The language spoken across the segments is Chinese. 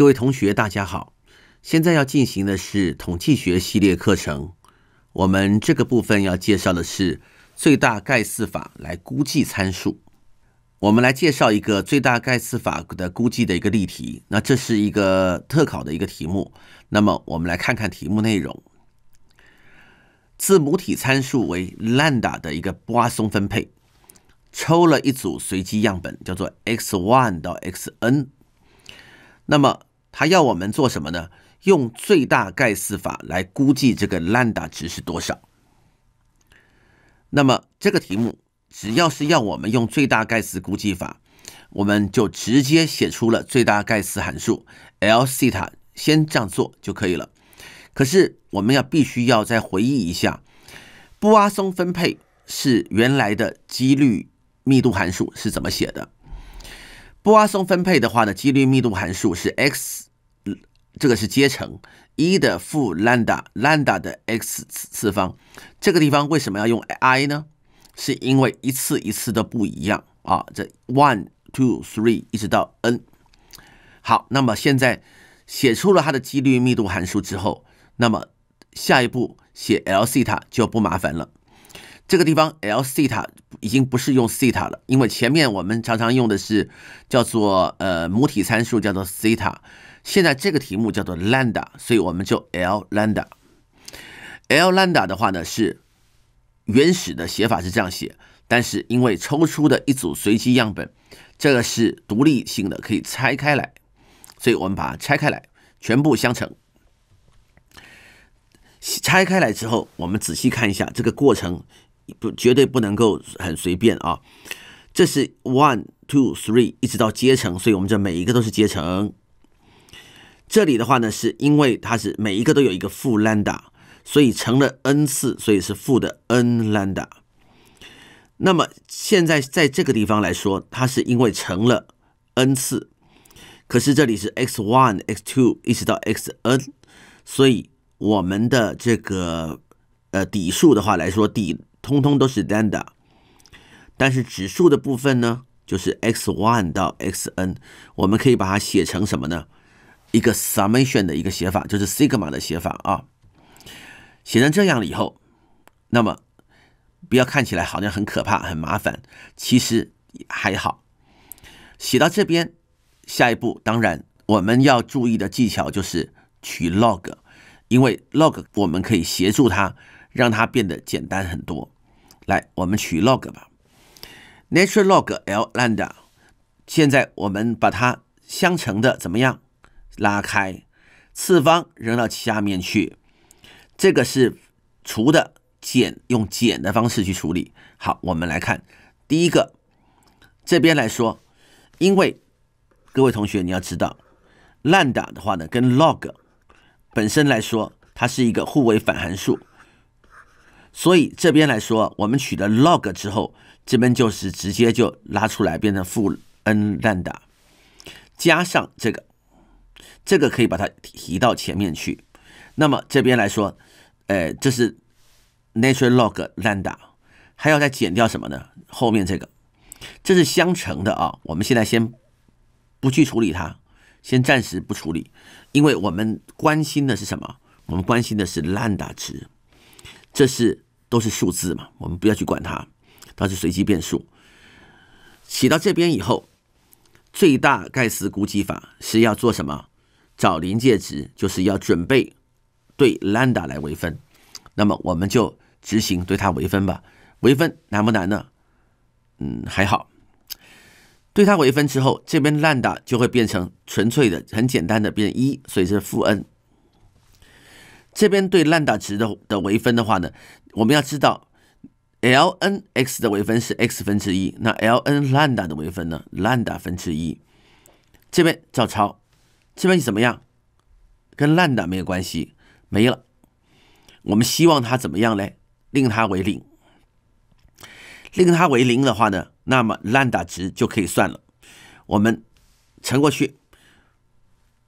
各位同学，大家好！现在要进行的是统计学系列课程。我们这个部分要介绍的是最大概似法来估计参数。我们来介绍一个最大概似法的估计的一个例题。那这是一个特考的一个题目。那么我们来看看题目内容：字母体参数为 lambda 的一个阿松分配，抽了一组随机样本，叫做 x1 到 xn。那么他要我们做什么呢？用最大概似法来估计这个 lambda 值是多少。那么这个题目只要是要我们用最大概似估计法，我们就直接写出了最大概似函数 L 西塔，先这样做就可以了。可是我们要必须要再回忆一下，布阿松分配是原来的几率密度函数是怎么写的？布阿松分配的话呢，几率密度函数是 x。这个是阶乘一的负兰达兰达的 x 次方，这个地方为什么要用 i 呢？是因为一次一次都不一样啊，这 one two three 一直到 n。好，那么现在写出了它的几率密度函数之后，那么下一步写 l 西塔就不麻烦了。这个地方 l 西塔已经不是用西塔了，因为前面我们常常用的是叫做呃母体参数叫做西塔。现在这个题目叫做 lambda，所以我们就 l lambda。l lambda 的话呢是原始的写法是这样写，但是因为抽出的一组随机样本，这个是独立性的，可以拆开来，所以我们把它拆开来，全部相乘。拆开来之后，我们仔细看一下这个过程，不绝对不能够很随便啊。这是 one two three，一直到阶乘，所以我们这每一个都是阶乘。这里的话呢，是因为它是每一个都有一个负 lambda，所以乘了 n 次，所以是负的 n lambda。那么现在在这个地方来说，它是因为乘了 n 次，可是这里是 x one、x two 一直到 x n，所以我们的这个呃底数的话来说，底通通都是 lambda，但是指数的部分呢，就是 x one 到 x n，我们可以把它写成什么呢？一个 summation 的一个写法，就是 sigma 的写法啊，写成这样了以后，那么不要看起来好像很可怕、很麻烦，其实还好。写到这边，下一步当然我们要注意的技巧就是取 log，因为 log 我们可以协助它，让它变得简单很多。来，我们取 log 吧，natural log l lambda。现在我们把它相乘的怎么样？拉开次方扔到下面去，这个是除的减，用减的方式去处理。好，我们来看第一个，这边来说，因为各位同学你要知道，兰打的话呢，跟 log 本身来说，它是一个互为反函数，所以这边来说，我们取得 log 之后，这边就是直接就拉出来变成负 n 兰打，加上这个。这个可以把它提到前面去。那么这边来说，呃，这是 natural log lambda，还要再减掉什么呢？后面这个，这是相乘的啊。我们现在先不去处理它，先暂时不处理，因为我们关心的是什么？我们关心的是 lambda 值，这是都是数字嘛？我们不要去管它，它是随机变数。写到这边以后，最大盖茨估计法是要做什么？找临界值就是要准备对兰达来微分，那么我们就执行对它微分吧。微分难不难呢？嗯，还好。对它微分之后，这边兰达就会变成纯粹的、很简单的，变成一，所以是负 n。这边对兰达值的的微分的话呢，我们要知道 lnx 的微分是 x 分之一，那 ln l 兰达的微分呢，兰达分之一。这边照抄。这边怎么样？跟烂打没有关系，没了。我们希望它怎么样呢？令它为零。令它为零的话呢，那么烂打值就可以算了。我们乘过去，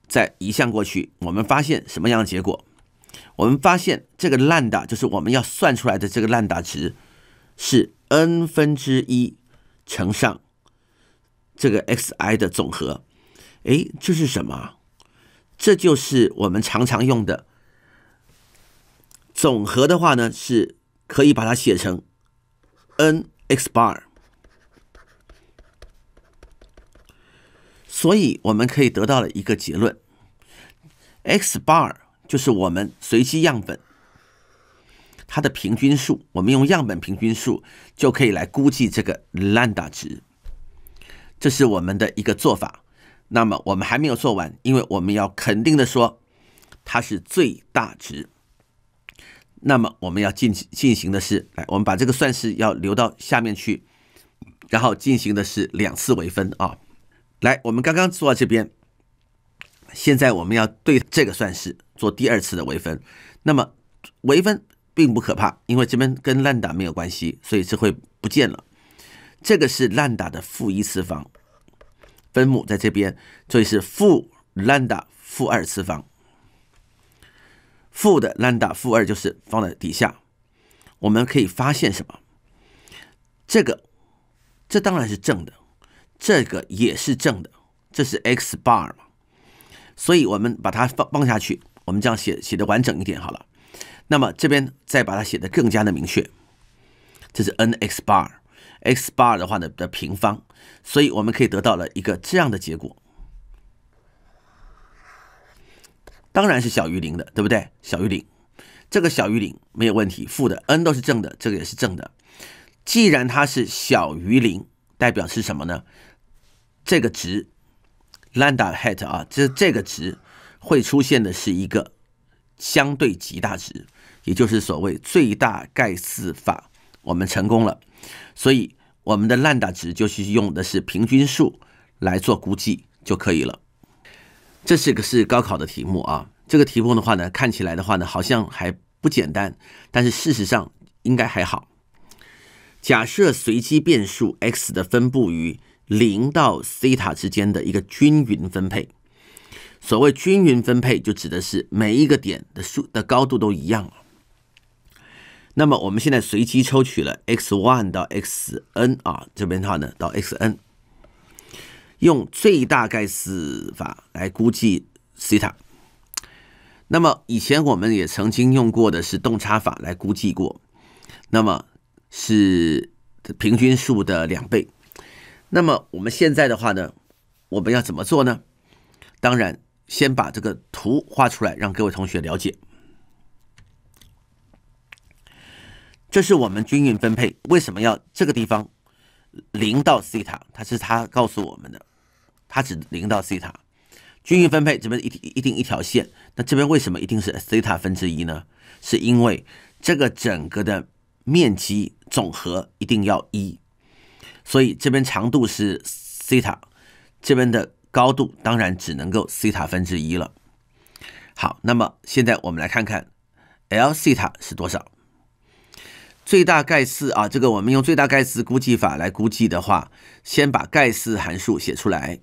再移项过去，我们发现什么样的结果？我们发现这个烂打就是我们要算出来的这个烂打值是 n 分之一乘上这个 xi 的总和。哎，这是什么？这就是我们常常用的总和的话呢，是可以把它写成 n x bar。所以我们可以得到了一个结论：x bar 就是我们随机样本它的平均数。我们用样本平均数就可以来估计这个 lambda 值。这是我们的一个做法。那么我们还没有做完，因为我们要肯定的说，它是最大值。那么我们要进进行的是，来，我们把这个算式要留到下面去，然后进行的是两次微分啊。来，我们刚刚做到这边，现在我们要对这个算式做第二次的微分。那么微分并不可怕，因为这边跟烂打没有关系，所以这会不见了。这个是烂打的负一次方。分母在这边，所以是负兰达负二次方，负的兰达负二就是放在底下。我们可以发现什么？这个，这当然是正的，这个也是正的，这是 x bar 嘛。所以我们把它放放下去，我们这样写写的完整一点好了。那么这边再把它写的更加的明确，这是 n x bar，x bar 的话呢的平方。所以我们可以得到了一个这样的结果，当然是小于零的，对不对？小于零，这个小于零没有问题，负的 n 都是正的，这个也是正的。既然它是小于零，代表是什么呢？这个值 lambda hat 啊，这这个值会出现的是一个相对极大值，也就是所谓最大盖斯法，我们成功了。所以。我们的烂大值就是用的是平均数来做估计就可以了。这是个是高考的题目啊，这个题目的话呢，看起来的话呢，好像还不简单，但是事实上应该还好。假设随机变数 X 的分布于零到西塔之间的一个均匀分配。所谓均匀分配，就指的是每一个点的数的高度都一样了。那么我们现在随机抽取了 x one 到 x n 啊，这边的话呢到 x n，用最大概似法来估计西塔。那么以前我们也曾经用过的是动差法来估计过，那么是平均数的两倍。那么我们现在的话呢，我们要怎么做呢？当然，先把这个图画出来，让各位同学了解。这是我们均匀分配，为什么要这个地方零到西塔？它是他告诉我们的，它指零到西塔。均匀分配这边一一定一条线，那这边为什么一定是西塔分之一呢？是因为这个整个的面积总和一定要一，所以这边长度是西塔，这边的高度当然只能够西塔分之一了。好，那么现在我们来看看 L 西塔是多少。最大概似啊，这个我们用最大概似估计法来估计的话，先把概似函数写出来，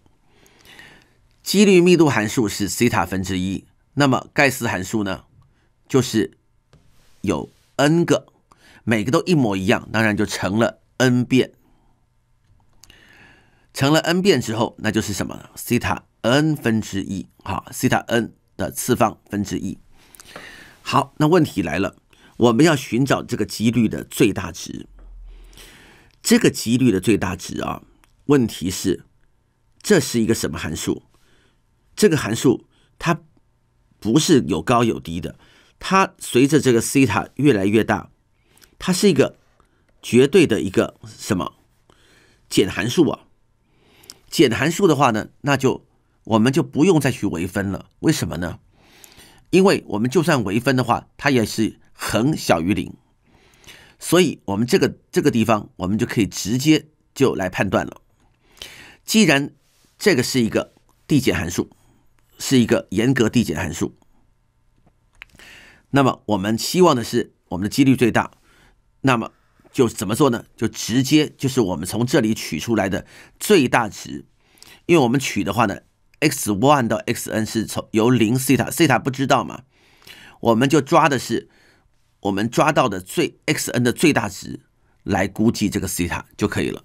几率密度函数是西塔分之一，那么概似函数呢，就是有 n 个，每个都一模一样，当然就成了 n 遍，成了 n 遍之后，那就是什么？西塔 n 分之一，好，西塔 n 的次方分之一。好，那问题来了。我们要寻找这个几率的最大值，这个几率的最大值啊，问题是，这是一个什么函数？这个函数它不是有高有低的，它随着这个西塔越来越大，它是一个绝对的一个什么减函数啊？减函数的话呢，那就我们就不用再去微分了。为什么呢？因为我们就算微分的话，它也是。恒小于零，所以我们这个这个地方，我们就可以直接就来判断了。既然这个是一个递减函数，是一个严格递减函数，那么我们希望的是我们的几率最大。那么就怎么做呢？就直接就是我们从这里取出来的最大值，因为我们取的话呢 x one 到 xn 是从由零西塔，西塔不知道嘛，我们就抓的是。我们抓到的最 x n 的最大值来估计这个西塔就可以了，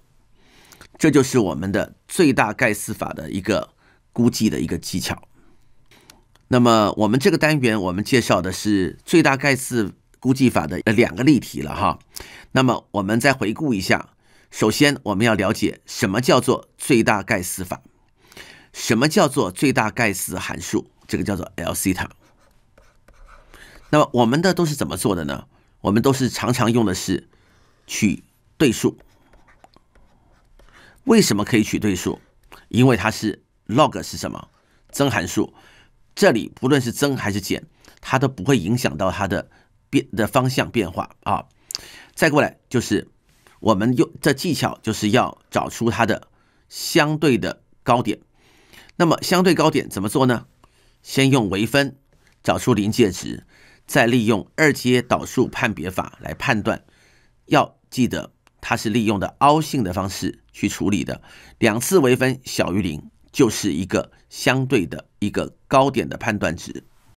这就是我们的最大盖斯法的一个估计的一个技巧。那么我们这个单元我们介绍的是最大盖斯估计法的两个例题了哈。那么我们再回顾一下，首先我们要了解什么叫做最大盖斯法，什么叫做最大盖斯函数，这个叫做 L 西塔。那么我们的都是怎么做的呢？我们都是常常用的是取对数。为什么可以取对数？因为它是 log 是什么增函数，这里不论是增还是减，它都不会影响到它的变的方向变化啊。再过来就是我们用这技巧，就是要找出它的相对的高点。那么相对高点怎么做呢？先用微分找出临界值。再利用二阶导数判别法来判断，要记得它是利用的凹性的方式去处理的，两次微分小于零，就是一个相对的一个高点的判断值。